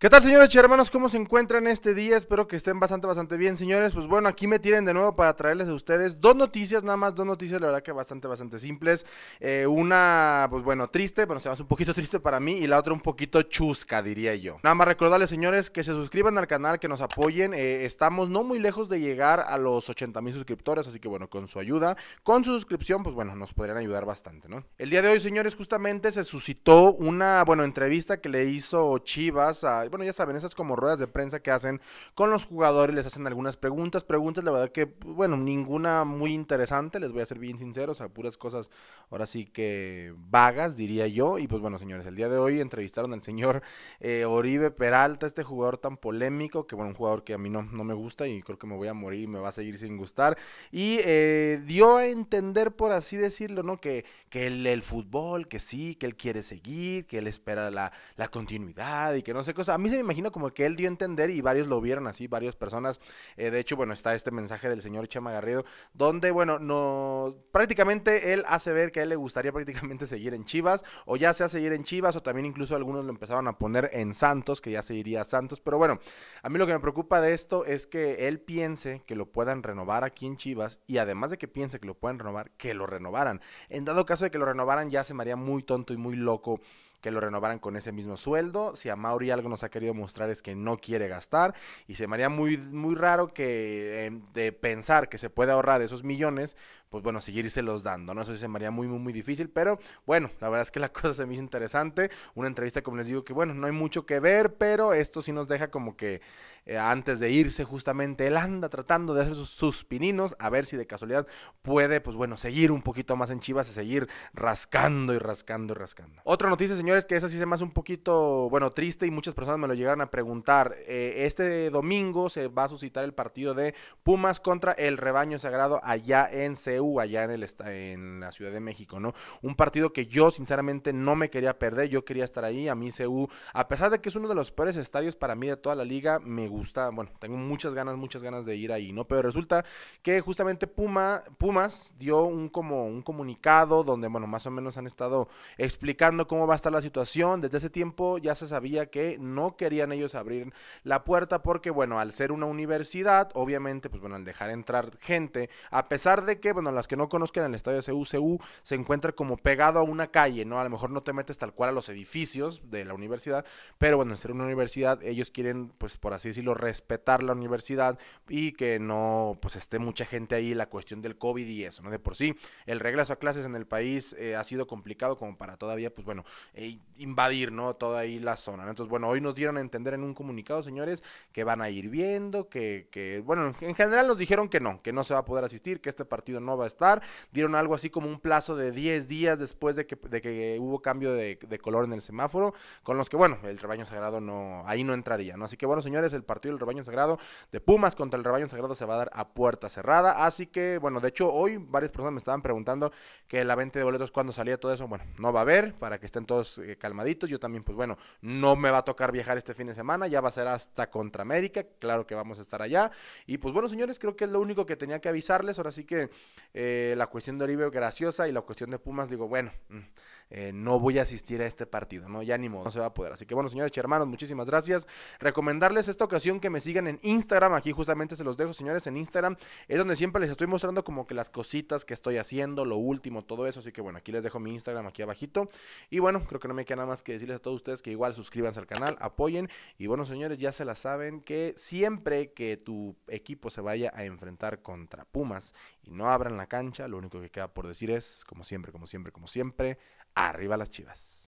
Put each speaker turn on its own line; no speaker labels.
¿Qué tal, señores y hermanos? ¿Cómo se encuentran este día? Espero que estén bastante, bastante bien, señores. Pues bueno, aquí me tienen de nuevo para traerles a ustedes dos noticias, nada más dos noticias, la verdad que bastante, bastante simples. Eh, una, pues bueno, triste, bueno, se va un poquito triste para mí, y la otra un poquito chusca, diría yo. Nada más recordarles, señores, que se suscriban al canal, que nos apoyen. Eh, estamos no muy lejos de llegar a los 80 mil suscriptores, así que bueno, con su ayuda, con su suscripción, pues bueno, nos podrían ayudar bastante, ¿no? El día de hoy, señores, justamente se suscitó una, bueno, entrevista que le hizo Chivas a bueno, ya saben, esas como ruedas de prensa que hacen con los jugadores, les hacen algunas preguntas, preguntas la verdad que, bueno, ninguna muy interesante, les voy a ser bien sincero, o sea, puras cosas ahora sí que vagas, diría yo, y pues bueno, señores, el día de hoy entrevistaron al señor eh, Oribe Peralta, este jugador tan polémico, que bueno, un jugador que a mí no, no me gusta y creo que me voy a morir y me va a seguir sin gustar, y eh, dio a entender, por así decirlo, ¿no? Que, el, fútbol, que sí, que él quiere seguir, que él espera la, continuidad y que no sé qué, cosas a mí se me imagina como que él dio a entender y varios lo vieron así, varias personas. Eh, de hecho, bueno, está este mensaje del señor Chema Garrido, donde, bueno, no, prácticamente él hace ver que a él le gustaría prácticamente seguir en Chivas, o ya sea seguir en Chivas, o también incluso algunos lo empezaron a poner en Santos, que ya seguiría Santos. Pero bueno, a mí lo que me preocupa de esto es que él piense que lo puedan renovar aquí en Chivas, y además de que piense que lo puedan renovar, que lo renovaran. En dado caso de que lo renovaran, ya se me haría muy tonto y muy loco que lo renovaran con ese mismo sueldo. Si a Mauri algo nos ha querido mostrar es que no quiere gastar y se me haría muy, muy raro que eh, de pensar que se puede ahorrar esos millones pues bueno, los dando, ¿no? Eso se me haría muy, muy, muy difícil, pero bueno, la verdad es que la cosa se me hizo interesante, una entrevista, como les digo, que bueno, no hay mucho que ver, pero esto sí nos deja como que eh, antes de irse justamente, él anda tratando de hacer sus, pininos, a ver si de casualidad puede, pues bueno, seguir un poquito más en Chivas y seguir rascando y rascando y rascando. Otra noticia, señores, que esa sí se me hace un poquito, bueno, triste y muchas personas me lo llegaron a preguntar. Eh, este domingo se va a suscitar el partido de Pumas contra el rebaño sagrado allá en C allá en, el, en la Ciudad de México, ¿no? Un partido que yo sinceramente no me quería perder, yo quería estar ahí, a mí CU, a pesar de que es uno de los peores estadios para mí de toda la liga, me gusta, bueno, tengo muchas ganas, muchas ganas de ir ahí, ¿no? Pero resulta que justamente Puma, Pumas dio un, como, un comunicado donde, bueno, más o menos han estado explicando cómo va a estar la situación, desde ese tiempo ya se sabía que no querían ellos abrir la puerta porque, bueno, al ser una universidad, obviamente, pues bueno, al dejar entrar gente, a pesar de que, bueno, las que no conozcan, el estadio CUCU se encuentra como pegado a una calle, ¿no? A lo mejor no te metes tal cual a los edificios de la universidad, pero bueno, en ser una universidad, ellos quieren, pues por así decirlo, respetar la universidad y que no, pues esté mucha gente ahí, la cuestión del COVID y eso, ¿no? De por sí, el regreso a clases en el país eh, ha sido complicado como para todavía, pues bueno, eh, invadir, ¿no? Toda ahí la zona, ¿no? Entonces, bueno, hoy nos dieron a entender en un comunicado, señores, que van a ir viendo, que, que bueno, en general nos dijeron que no, que no se va a poder asistir, que este partido no va a estar. Dieron algo así como un plazo de 10 días después de que, de que hubo cambio de, color en el semáforo, con los que, bueno, el rebaño sagrado no, ahí no entraría, ¿no? Así que, bueno, señores, el partido del rebaño sagrado de Pumas contra el rebaño sagrado se va a dar a puerta cerrada. Así que, bueno, de hecho, hoy varias personas me estaban preguntando que la venta de boletos, cuando salía todo eso, bueno, no va a haber, para que estén todos eh, calmaditos. Yo también, pues bueno, no me va a tocar viajar este fin de semana, ya va a ser hasta contra América, claro que vamos a estar allá. Y pues bueno, señores, creo que es lo único que tenía que avisarles. Ahora sí que eh, la cuestión de Oribe graciosa y la cuestión de Pumas, digo, bueno, mm, eh, no voy a asistir a este partido, ¿no? Ya ni modo, no se va a poder. Así que bueno, señores y hermanos, muchísimas gracias. Recomendarles esta ocasión que me sigan en Instagram, aquí justamente se los dejo, señores, en Instagram es donde siempre les estoy mostrando como que las cositas que estoy haciendo, lo último, todo eso. Así que bueno, aquí les dejo mi Instagram aquí abajito. Y bueno, creo que no me queda nada más que decirles a todos ustedes que igual suscríbanse al canal, apoyen. Y bueno, señores, ya se la saben que siempre que tu equipo se vaya a enfrentar contra Pumas y no abran la cancha, lo único que queda por decir es, como siempre, como siempre, como siempre, arriba las chivas.